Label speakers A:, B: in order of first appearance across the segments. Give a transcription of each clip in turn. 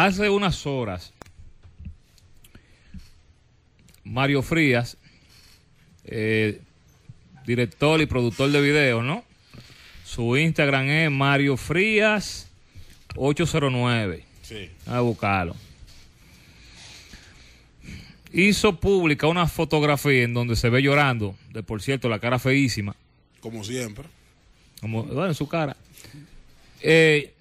A: Hace unas horas, Mario Frías, eh, director y productor de videos, ¿no? Su Instagram es Mario Frías 809. Sí. A buscarlo. Hizo pública una fotografía en donde se ve llorando, de por cierto, la cara feísima. Como siempre. Como, en su cara. Eh,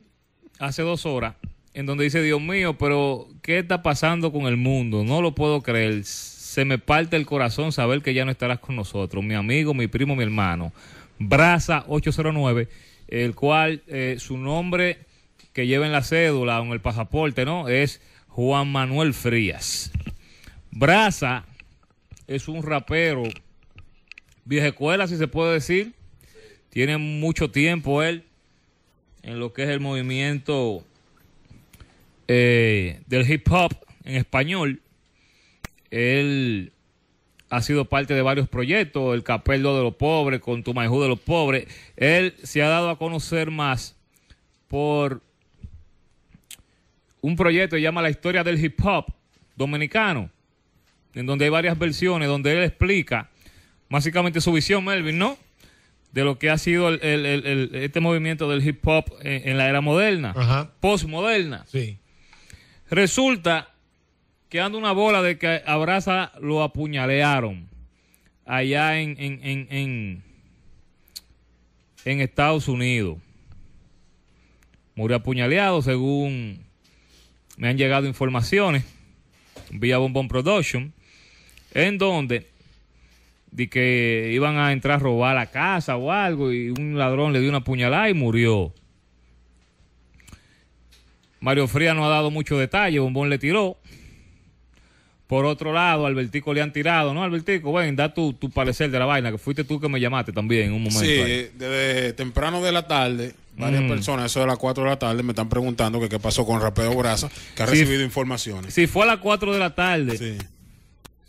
A: hace dos horas en donde dice, Dios mío, pero ¿qué está pasando con el mundo? No lo puedo creer. Se me parte el corazón saber que ya no estarás con nosotros, mi amigo, mi primo, mi hermano. Braza 809, el cual eh, su nombre que lleva en la cédula o en el pasaporte, ¿no? Es Juan Manuel Frías. Braza es un rapero vieja escuela, si se puede decir. Tiene mucho tiempo él en lo que es el movimiento eh, del hip hop en español. Él ha sido parte de varios proyectos, El Capello de los Pobres, con Tu Majú de los Pobres. Él se ha dado a conocer más por un proyecto que llama La Historia del Hip Hop Dominicano, en donde hay varias versiones, donde él explica básicamente su visión, Melvin, ¿no? De lo que ha sido este movimiento del hip hop en, en la era moderna, postmoderna. Sí. Resulta que anda una bola de que Abraza lo apuñalearon allá en, en, en, en, Estados Unidos. Murió apuñaleado según me han llegado informaciones vía Bombón Production, en donde de que iban a entrar a robar la casa o algo y un ladrón le dio una puñalada y murió. Mario Fría no ha dado mucho detalle, Bombón le tiró. Por otro lado, Albertico le han tirado, ¿no? Albertico, ven, da tu, parecer de la vaina, que fuiste tú que me llamaste también en un momento. Sí, desde temprano de la tarde,
B: varias mm. personas, eso de las 4 de la tarde, me están preguntando que qué pasó con Rapeo Braza, que ha recibido informaciones.
A: Sí, fue a las 4 de la tarde.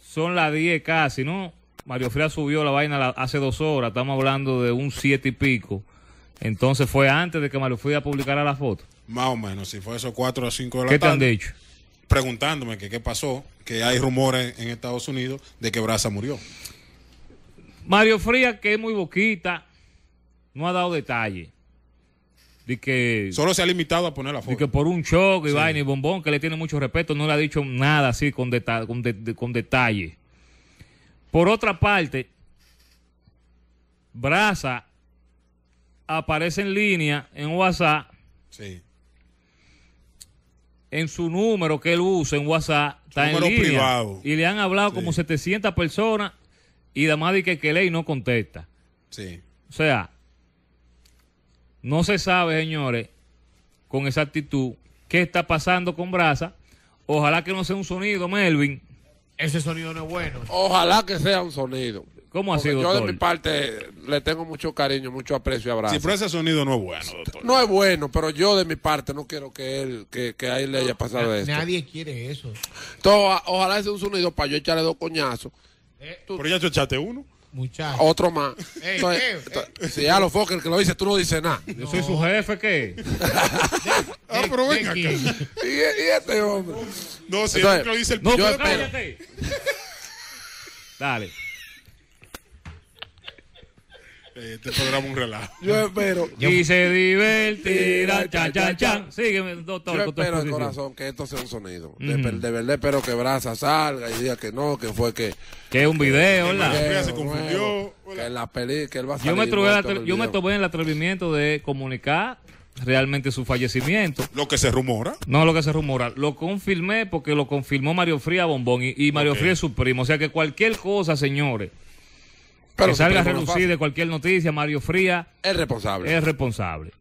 A: Son las 10 casi, ¿no? Mario Fría subió la vaina hace dos horas, estamos hablando de un 7 y pico. Entonces fue antes de que Mario Fría publicara la foto. Más o menos, si fue eso
B: cuatro o cinco de la tarde. ¿Qué te han dicho? Preguntándome que qué pasó, que hay rumores en Estados
A: Unidos de que Braza murió. Mario Fría, que es muy boquita, no ha dado detalle. que, Solo se ha limitado a poner la foto. y que por un shock, y y bombón, que le tiene mucho respeto, no le ha dicho nada así con, con, con detalle. Por otra parte, Braza aparece en línea en WhatsApp. Sí en su número que él usa en WhatsApp, está en línea. Privado. Y le han hablado como 700 personas y que ley no contesta. Sí. O sea, no se sabe, señores, con esa actitud qué está pasando con Brasa. Ojalá que no sea un sonido, Melvin. Ese sonido no es bueno. Ojalá que sea
C: un sonido. ¿Cómo ha sido? Yo de mi parte le tengo mucho cariño, mucho aprecio y abrazo. Sí, pero ese sonido no es bueno, doctor. No es bueno, pero yo de mi parte no quiero que él, que, que a él le haya pasado eso. Nadie quiere eso. Entonces, ojalá sea un sonido para yo echarle dos coñazos. Eh, pero ya tú echaste uno. Muchacho. Otro más. si ya lo foca el que lo dice, tú no dices nada. Yo soy su jefe, ¿qué?
B: ah, pero e, ¿Y, este hombre. No, si entonces, el que lo dice el No, cállate. Dale este eh, programa un
C: relajo. Yo
B: espero. Y se divertirá, chan, chan, Sígueme, doctor. Yo espero de corazón
C: que esto sea un sonido. de, verdad espero que Braza salga y diga que no, que fue
A: que... Que es un video, hola. Que se confundió.
C: Que la peli, que él va a Yo me, tomé yo
A: me el atrevimiento de comunicar realmente su fallecimiento. Lo que se rumora. No, lo que se rumora. Lo confirmé porque lo confirmó Mario Fría Bombón y, Mario Fría es su primo. O sea que cualquier cosa, señores. Pero que salga a reducir de cualquier noticia, Mario Fría. Es responsable. Es responsable.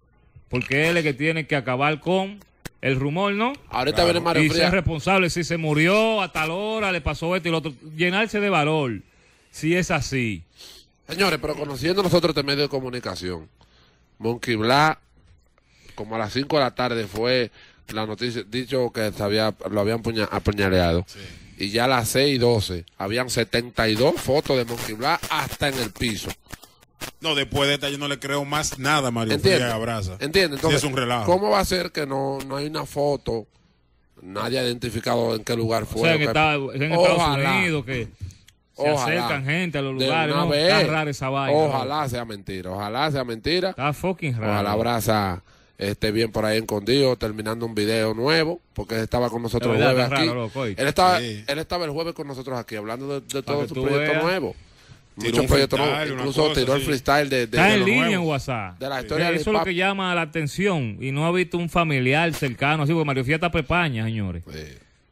A: Porque él es el que tiene que acabar con el rumor, ¿no? Ahorita viene Mario Fría. Y es responsable si se murió a tal hora, le pasó esto y lo otro. Llenarse de valor, si es así. Señores, pero conociendo nosotros este medio de comunicación,
C: Monkey como a las 5 de la tarde fue la noticia, dicho que se había, lo habían apuñaleado y ya a las 6 y 12 habían 72 fotos de Monkey Black hasta en el piso. No, después de esta yo no le creo más nada, Mario ¿Entiende? Abraza. ¿Entiende? Entonces, ¿cómo va a ser que no, no hay una foto? Nadie ha identificado en qué lugar fue. O sea, que, que está en Estados Unidos, que
A: se acercan gente a los lugares. No, está rara esa vaina. Ojalá
C: sea mentira, ojalá sea mentira. Está fucking raro. Ojalá abraza esté bien por ahí escondido, terminando un video nuevo, porque él estaba con nosotros el jueves aquí. él, estaba, el jueves con nosotros aquí, hablando de, de todo su proyecto nuevo. Muchos proyectos nuevos. Incluso tiró el freestyle de, de Está en línea en
A: WhatsApp. De la historia Eso es lo que llama la atención. Y no ha visto un familiar cercano así, porque Mario Fiesta España señores.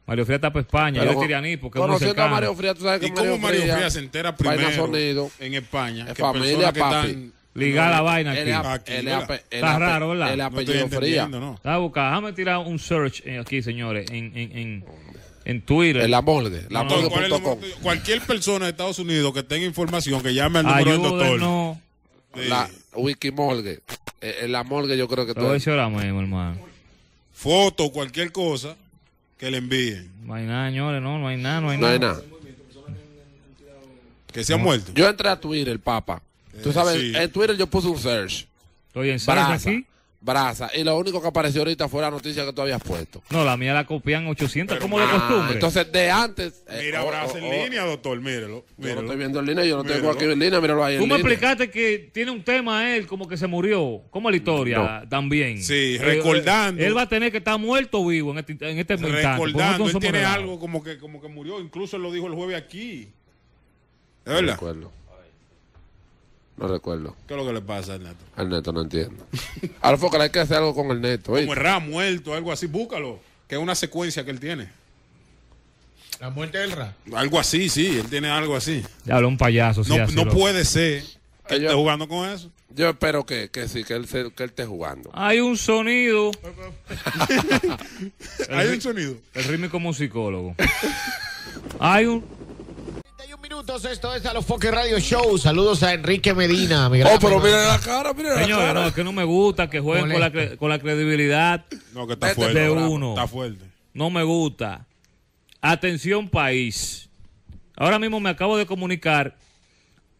A: Mario Fría está España, yo quería ni porque es A Mario Fría, ¿tú sabes que ¿Y cómo Mario Fría, se entera primero
B: en España? Es familia, papi.
A: Ligar la vaina aquí. Está raro, ¿verdad? El apellido fría. Está buscando. Déjame tirar un search eh, aquí, señores, en
C: en Twitter. En la molde. La no,
A: cualquier
B: persona de Estados Unidos que tenga información, que llame al número del doctor. La
C: Wikimorgue. En eh, eh, la morgue yo creo que todo. eso ahora
A: mismo, hermano. Foto,
C: cualquier cosa que le envíen.
A: No hay nada, señores, no, no hay nada, no hay nada.
C: Que se ha muerto. Yo entré a Twitter, el Papa, Tú sabes, eh, en Twitter yo puse un search. Oye, ¿en search aquí? Braza, Y lo único que apareció ahorita fue la noticia que tú habías puesto.
A: No, la mía la copian 800, como de costumbre. Entonces, de
C: antes. Eh, mira, oh, Braza en oh, oh. línea, doctor, mírelo, Yo no estoy viendo en línea, yo no tengo aquí en línea, míralo ahí. Tú en me
A: explicaste que tiene un tema él, como que se murió. Como la historia también. Sí, eh, recordando. Él, va a tener que estar muerto vivo en este, en este Recordando, él tiene algo
B: como que, como que murió, incluso él lo dijo el jueves aquí.
C: verdad? No recuerdo.
B: ¿Qué es lo que le
A: pasa al
C: neto? Al neto no entiendo. Ahora hay que hacer algo con el neto. ¿oíste? Ra
B: muerto, algo así, búscalo. Que es una secuencia que él tiene.
A: La muerte del Ra.
C: Algo así, sí, él tiene algo así.
A: Ya habló un payaso. no, puede ser
C: que yo, esté jugando con eso. Yo espero que, sí, que él, que él esté jugando.
A: Hay un sonido. hay un sonido. El rítmico musicólogo. hay un. Entonces esto es a los Foque Radio Show. Saludos a Enrique Medina, Oh, pero miren la cara, miren la cara. no, es que no me gusta que jueguen con la, credibilidad No, que está fuerte. de uno. Está fuerte. No me gusta. Atención país. Ahora mismo me acabo de comunicar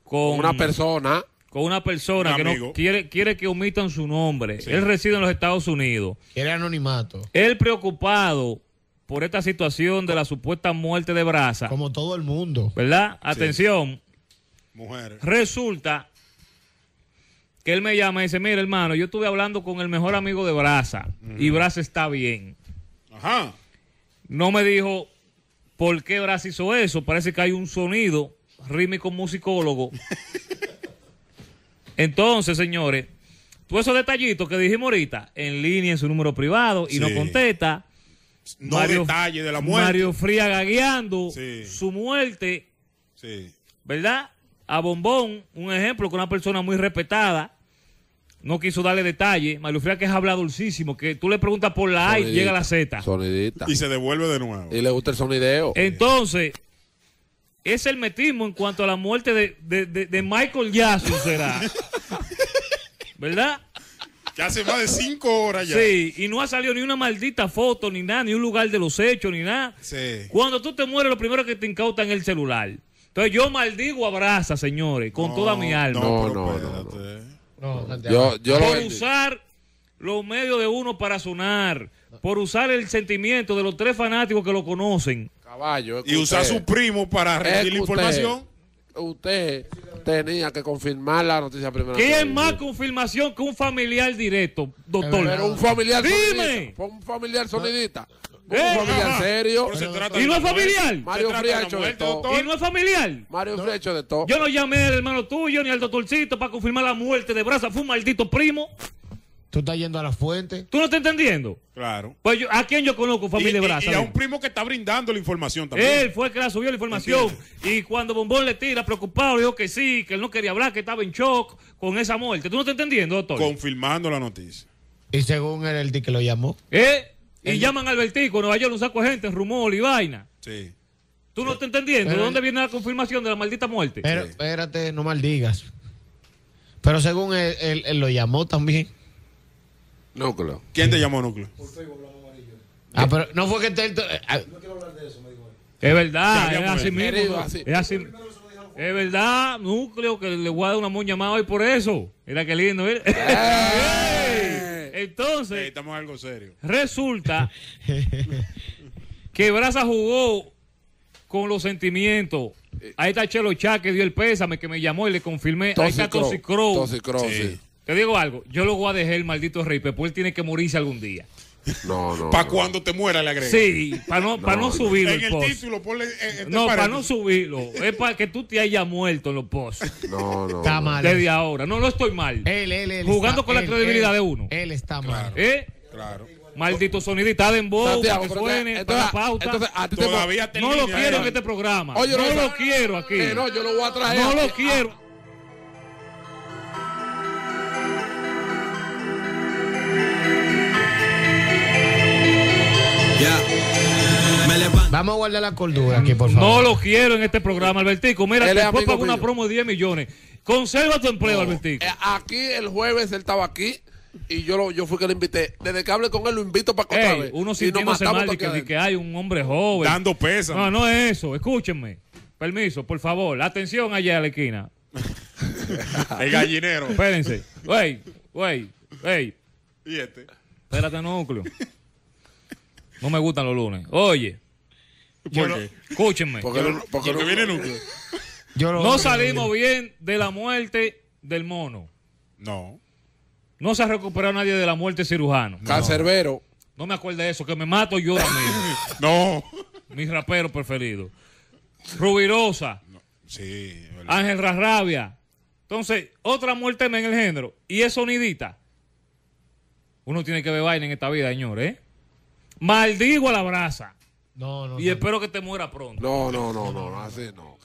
A: con Una persona. con una persona que quiere, quiere que omitan su nombre. Él reside en los Estados Unidos. Quiere anonimato. Él preocupado por esta situación de la supuesta muerte de Brasa.
B: Como todo el mundo.
A: ¿Verdad? Atención. Mujeres. Resulta que él me llama y dice, mira hermano, yo estuve hablando con el mejor amigo de Brasa y Brasa está bien. Ajá. No me dijo por qué Braza hizo eso. Parece que hay un sonido rítmico musicólogo. Entonces, señores, todos esos detallitos que dijimos ahorita, en línea en su número privado y no contesta no Mario, detalle de la muerte. Mario Fría gagueando su muerte, ¿verdad? A Bombón, un ejemplo, Con una persona muy respetada, no quiso darle detalle. Mario Fría que es hablado dulcísimo, que tú le preguntas por la A y llega la Z.
C: Sonidita. Y se
A: devuelve de nuevo. Y le gusta el sonideo. Entonces, es el metismo en cuanto a la muerte de, de, de, Michael Jackson, será. ¿Verdad? que hace más de cinco horas ya. Sí, y no ha salido ni una maldita foto, ni nada, ni un lugar de los hechos, ni nada. Sí. Cuando tú te mueres, lo primero que te incautan es el celular. Entonces yo maldigo abraza, señores, con toda mi alma. No, no, no. no yo, por usar los medios de uno para sonar, por usar el sentimiento de los tres fanáticos que lo conocen. Caballo. Y usar a su primo para recibir la información.
C: Usted tenía que confirmar la noticia primero. ¿Quién más
A: confirmación que un familiar directo, doctor? Pero un familiar Dime. Fue un familiar sonidista. Un familiar serio. ¿Y no es familiar? Mario Frecho de todo. ¿Y no es familiar?
C: Mario Frecho
A: de todo. Yo no llamé al hermano tuyo ni al doctorcito para confirmar la muerte de Braza. Fue un maldito primo. Tú estás yendo a la fuente. ¿Tú no estás entendiendo? Claro. Pues ¿a quien yo conozco familia de Y, a un primo que está brindando la información también. Él fue el que la subió la información. Y cuando Bombón le tira, preocupado, dijo que sí, que él no quería hablar, que estaba en shock con esa muerte. ¿Tú no estás entendiendo, doctor? Confirmando la noticia. Y según él, el que lo llamó. ¿Eh? Y llaman al Vertico, Nueva York, un saco de gente, rumor y vaina. Sí. ¿Tú no estás entendiendo? ¿De dónde viene la confirmación de la maldita muerte? Pero, espérate, no maldigas. Pero según él, él lo llamó también. Núcleo. ¿Quién te llamó núcleo? Por amarillo. Ah, pero no fue que te. No eh, quiero hablar de eso,
C: me dijo él.
A: Es verdad, es así mismo. Es así. Es verdad, núcleo que le voy a dar una moña más hoy por eso. Mira qué lindo, ¿eh?
B: Entonces. estamos algo
A: serio. Resulta que Braza jugó con los sentimientos. Eh. Ahí está Chelo Chá que dio el pésame, que me llamó y le confirmé. Ahí está Tosicro. Tosicro, sí. Te digo algo, yo lo voy a dejar el maldito rey, pero él tiene que morirse algún día.
C: No, no. Para
A: cuando te muera la Grecia? Sí, para no, pa no subirlo. En el,
B: título, ponle. Este no, para no
A: subirlo. Es para que tú te hayas muerto en los posts.
C: No, no. Está mal. Desde
A: ahora. No, no estoy mal. Él, él, él. Jugando con la credibilidad de uno. Él está mal. Claro, ¿Eh? Claro. Maldito sonidita de embobo, que suene, pauta. Entonces, a ti no lo quiero en este programa. no lo quiero aquí. Eh, no, yo lo voy a traer. No lo quiero. Ya. Vamos a guardar la cordura aquí, por favor. No lo quiero en este programa, Albertico. Mira, te después una promo de 10 millones. Conserva tu empleo, Albertico. Eh, aquí el
C: jueves él estaba aquí y yo yo fui que lo invité. Desde que hablé con él lo invito para que Uno sintiéndose no mal de que, que,
A: hay un hombre joven. Dando peso. No, no es eso. Escúchenme. Permiso, por favor. Atención allá a la esquina. el gallinero. Espérense. Wey, wey, wey. Y este. Espérate, núcleo. No me gustan los lunes. Oye. ¿Por Escúchenme. Porque, lo que viene nunca. no salimos bien de la muerte del mono. No. No se ha recuperado nadie de la muerte cirujano. Cancerbero. No, me acuerdo de eso, que me mato yo también. no. Mi rapero preferido. Rubirosa.
B: Sí.
A: Ángel Rarrabia. Entonces, otra muerte en el género. Y es sonidita. Uno tiene que ver vaina en esta vida, señores. ¿eh? Maldigo a la brasa. No, no. Y espero que te muera pronto. No, no, no, no, no así no.